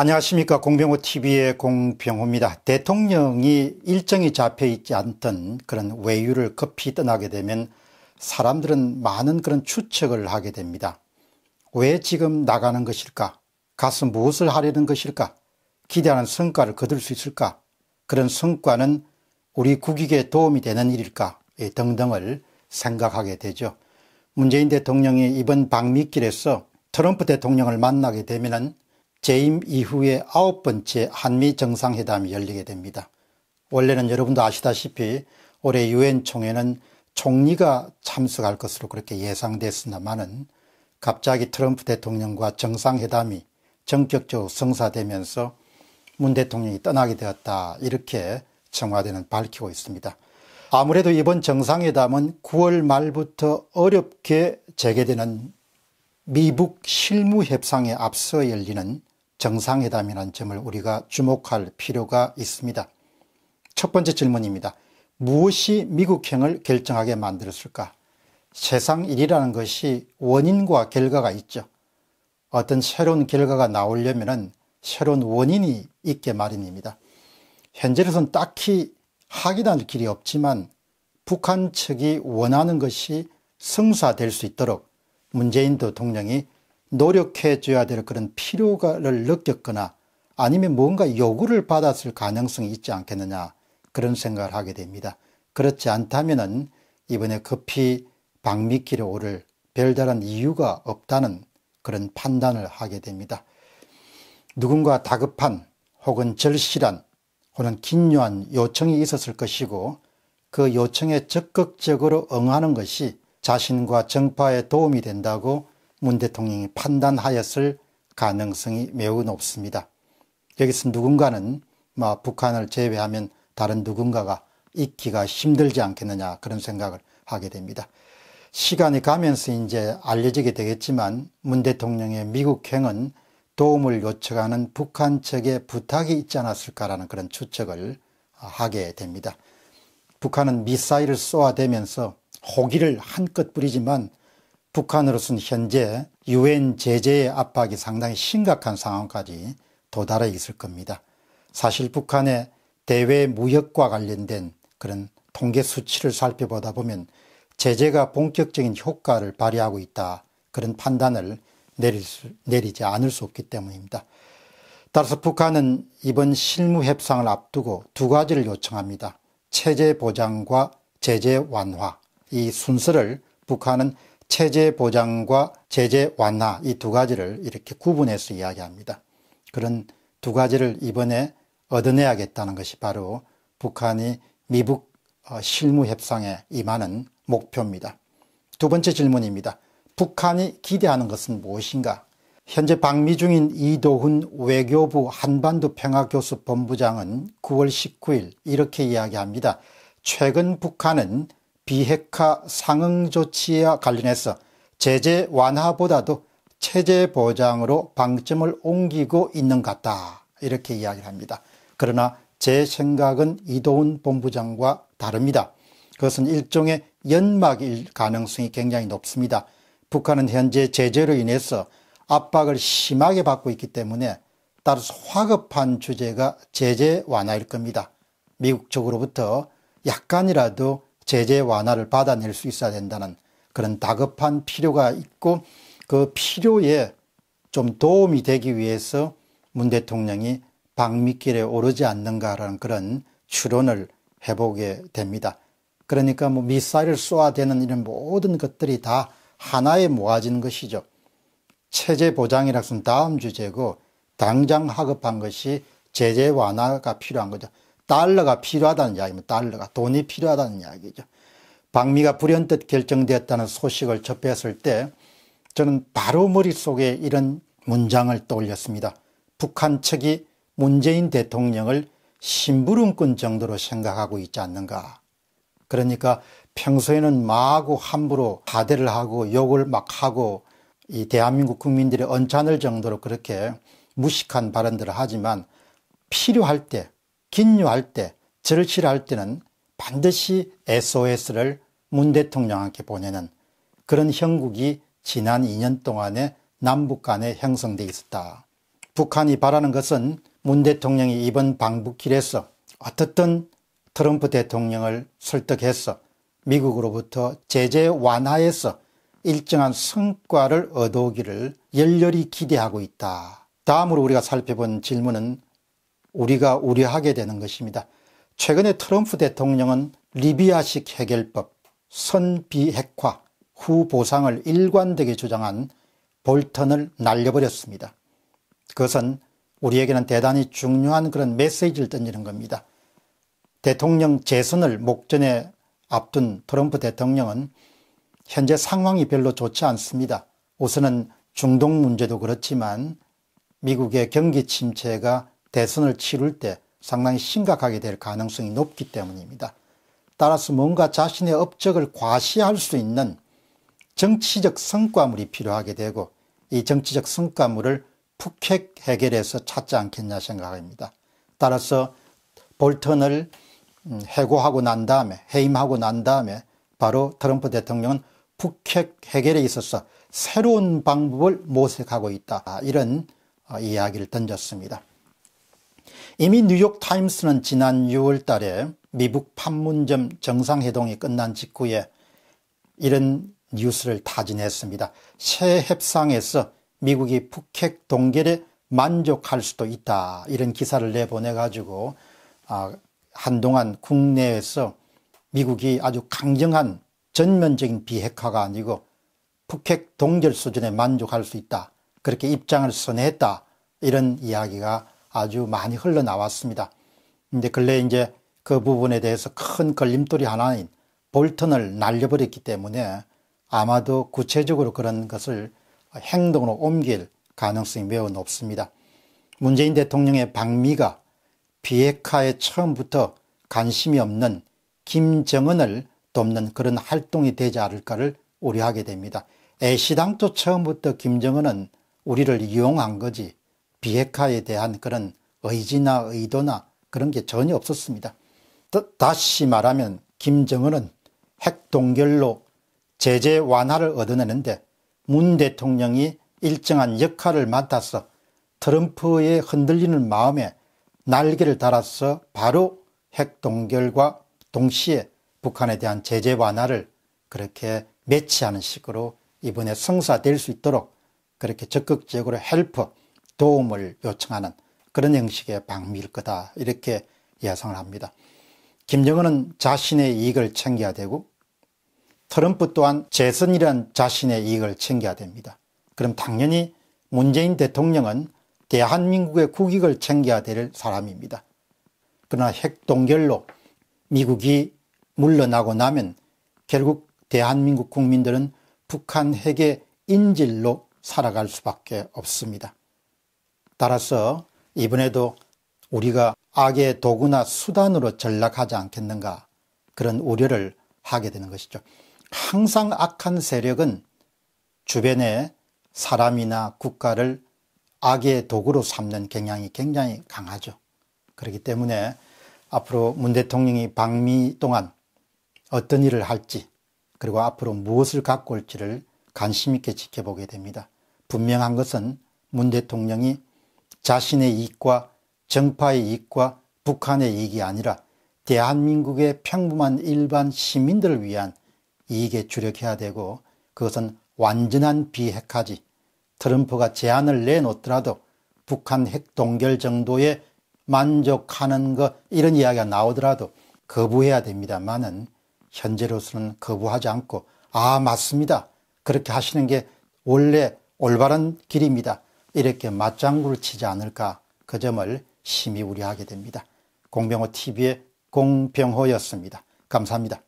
안녕하십니까. 공병호TV의 공병호입니다. 대통령이 일정이 잡혀있지 않던 그런 외유를 급히 떠나게 되면 사람들은 많은 그런 추측을 하게 됩니다. 왜 지금 나가는 것일까? 가서 무엇을 하려는 것일까? 기대하는 성과를 거둘 수 있을까? 그런 성과는 우리 국익에 도움이 되는 일일까? 예, 등등을 생각하게 되죠. 문재인 대통령이 이번 방미길에서 트럼프 대통령을 만나게 되면은 재임 이후에 아홉 번째 한미 정상회담이 열리게 됩니다. 원래는 여러분도 아시다시피 올해 유엔 총회는 총리가 참석할 것으로 그렇게 예상됐으나마는 갑자기 트럼프 대통령과 정상회담이 전격적으로 성사되면서 문 대통령이 떠나게 되었다 이렇게 청와대는 밝히고 있습니다. 아무래도 이번 정상회담은 9월 말부터 어렵게 재개되는 미북 실무협상에 앞서 열리는 정상회담이라는 점을 우리가 주목할 필요가 있습니다. 첫 번째 질문입니다. 무엇이 미국행을 결정하게 만들었을까? 세상 일이라는 것이 원인과 결과가 있죠. 어떤 새로운 결과가 나오려면 새로운 원인이 있게 마련입니다. 현재로선 딱히 하기단 길이 없지만 북한 측이 원하는 것이 성사될 수 있도록 문재인 대통령이 노력해 줘야 될 그런 필요를 느꼈거나 아니면 뭔가 요구를 받았을 가능성이 있지 않겠느냐 그런 생각을 하게 됩니다. 그렇지 않다면 이번에 급히 박미길에 오를 별다른 이유가 없다는 그런 판단을 하게 됩니다. 누군가 다급한 혹은 절실한 혹은 긴요한 요청이 있었을 것이고 그 요청에 적극적으로 응하는 것이 자신과 정파에 도움이 된다고 문 대통령이 판단하였을 가능성이 매우 높습니다. 여기서 누군가는 뭐 북한을 제외하면 다른 누군가가 있기가 힘들지 않겠느냐 그런 생각을 하게 됩니다. 시간이 가면서 이제 알려지게 되겠지만 문 대통령의 미국행은 도움을 요청하는 북한 측의 부탁이 있지 않았을까라는 그런 추측을 하게 됩니다. 북한은 미사일을 쏘아대면서 호기를 한껏 뿌리지만 북한으로서는 현재 유엔 제재의 압박이 상당히 심각한 상황까지 도달해 있을 겁니다. 사실 북한의 대외 무역과 관련된 그런 통계 수치를 살펴보다 보면 제재가 본격적인 효과를 발휘하고 있다 그런 판단을 내릴 수, 내리지 않을 수 없기 때문입니다. 따라서 북한은 이번 실무 협상을 앞두고 두 가지를 요청합니다. 체제 보장과 제재 완화 이 순서를 북한은 체제 보장과 제재 완화 이 두 가지를 이렇게 구분해서 이야기합니다. 그런 두 가지를 이번에 얻어내야겠다는 것이 바로 북한이 미북 어, 실무 협상에 임하는 목표입니다. 두 번째 질문입니다. 북한이 기대하는 것은 무엇인가? 현재 방미 중인 이도훈 외교부 한반도 평화교수 본부장은 9월 19일 이렇게 이야기합니다. 최근 북한은 비핵화 상응 조치와 관련해서 제재 완화보다도 체제 보장으로 방점을 옮기고 있는 것 같다 이렇게 이야기를 합니다. 그러나 제 생각은 이도훈 본부장과 다릅니다. 그것은 일종의 연막일 가능성이 굉장히 높습니다. 북한은 현재 제재로 인해서 압박을 심하게 받고 있기 때문에 따라서 화급한 주제가 제재 완화일 겁니다. 미국 쪽으로부터 약간이라도 제재 완화를 받아낼 수 있어야 된다는 그런 다급한 필요가 있고 그 필요에 좀 도움이 되기 위해서 문 대통령이 박미길에 오르지 않는가라는 그런 추론을 해보게 됩니다. 그러니까 뭐 미사일을 쏘아대는 이런 모든 것들이 다 하나에 모아지는 것이죠. 체제 보장이라서는 다음 주제고 당장 하급한 것이 제재 완화가 필요한 거죠. 달러가 필요하다는 이야기입니다. 달러가 돈이 필요하다는 이야기죠. 방미가 불현듯 결정되었다는 소식을 접했을 때 저는 바로 머릿속에 이런 문장을 떠올렸습니다. 북한 측이 문재인 대통령을 심부름꾼 정도로 생각하고 있지 않는가. 그러니까 평소에는 마구 함부로 하대를 하고 욕을 막 하고 이 대한민국 국민들의 언짢을 정도로 그렇게 무식한 발언들을 하지만 필요할 때 긴유할 때, 절실할 때는 반드시 SOS를 문 대통령한테 보내는 그런 형국이 지난 2년 동안에 남북 간에 형성되어 있었다. 북한이 바라는 것은 문 대통령이 이번 방북길에서 어떻든 트럼프 대통령을 설득해서 미국으로부터 제재 완화해서 일정한 성과를 얻어오기를 열렬히 기대하고 있다. 다음으로 우리가 살펴본 질문은 우리가 우려하게 되는 것입니다. 최근에 트럼프 대통령은 리비아식 해결법, 선비핵화, 후보상을 일관되게 주장한 볼턴을 날려버렸습니다. 그것은 우리에게는 대단히 중요한 그런 메시지를 던지는 겁니다. 대통령 재선을 목전에 앞둔 트럼프 대통령은 현재 상황이 별로 좋지 않습니다. 우선은 중동 문제도 그렇지만 미국의 경기 침체가 대선을 치를 때 상당히 심각하게 될 가능성이 높기 때문입니다. 따라서 뭔가 자신의 업적을 과시할 수 있는 정치적 성과물이 필요하게 되고 이 정치적 성과물을 북핵 해결에서 찾지 않겠냐 생각합니다. 따라서 볼턴을 음, 해고하고 난 다음에 해임하고 난 다음에 바로 트럼프 대통령은 북핵 해결에 있어서 새로운 방법을 모색하고 있다 이런 어, 이야기를 던졌습니다. 이미 뉴욕타임스는 지난 6월 달에 미국 판문점 정상회동이 끝난 직후에 이런 뉴스를 타진했습니다. 새 협상에서 미국이 북핵 동결에 만족할 수도 있다 이런 기사를 내보내가지고 아, 한동안 국내에서 미국이 아주 강경한 전면적인 비핵화가 아니고 북핵 동결 수준에 만족할 수 있다 그렇게 입장을 선회했다 이런 이야기가 아주 많이 흘러나왔습니다. 근데 근래 이제 그 부분에 대해서 큰 걸림돌이 하나인 볼턴을 날려버렸기 때문에 아마도 구체적으로 그런 것을 행동으로 옮길 가능성이 매우 높습니다. 문재인 대통령의 방미가 비핵화에 처음부터 관심이 없는 김정은을 돕는 그런 활동이 되지 않을까를 우려하게 됩니다. 애시당초 처음부터 김정은은 우리를 이용한 거지 비핵화에 대한 그런 의지나 의도나 그런 게 전혀 없었습니다. 다시 말하면 김정은은 핵 동결로 제재 완화를 얻어내는데 문 대통령이 일정한 역할을 맡아서 트럼프의 흔들리는 마음에 날개를 달아서 바로 핵 동결과 동시에 북한에 대한 제재 완화를 그렇게 매치하는 식으로 이번에 성사될 수 있도록 그렇게 적극적으로 헬프 도움을 요청하는 그런 형식의 방미일 거다 이렇게 예상을 합니다. 김정은은 자신의 이익을 챙겨야 되고 트럼프 또한 재선이란 자신의 이익을 챙겨야 됩니다. 그럼 당연히 문재인 대통령은 대한민국의 국익을 챙겨야 될 사람입니다. 그러나 핵동결로 미국이 물러나고 나면 결국 대한민국 국민들은 북한 핵의 인질로 살아갈 수밖에 없습니다. 따라서 이번에도 우리가 악의 도구나 수단으로 전락하지 않겠는가 그런 우려를 하게 되는 것이죠. 항상 악한 세력은 주변의 사람이나 국가를 악의 도구로 삼는 경향이 굉장히 강하죠. 그렇기 때문에 앞으로 문 대통령이 방미 동안 어떤 일을 할지 그리고 앞으로 무엇을 갖고 올지를 관심 있게 지켜보게 됩니다. 분명한 것은 문 대통령이 자신의 이익과 정파의 이익과 북한의 이익이 아니라 대한민국의 평범한 일반 시민들을 위한 이익에 주력해야 되고 그것은 완전한 비핵화지 트럼프가 제안을 내놓더라도 북한 핵 동결 정도에 만족하는 것 이런 이야기가 나오더라도 거부해야 됩니다만은 현재로서는 거부하지 않고 아 맞습니다 그렇게 하시는 게 원래 올바른 길입니다 이렇게 맞장구를 치지 않을까 그 점을 심히 우려하게 됩니다. 공병호 TV의 공병호였습니다. 감사합니다.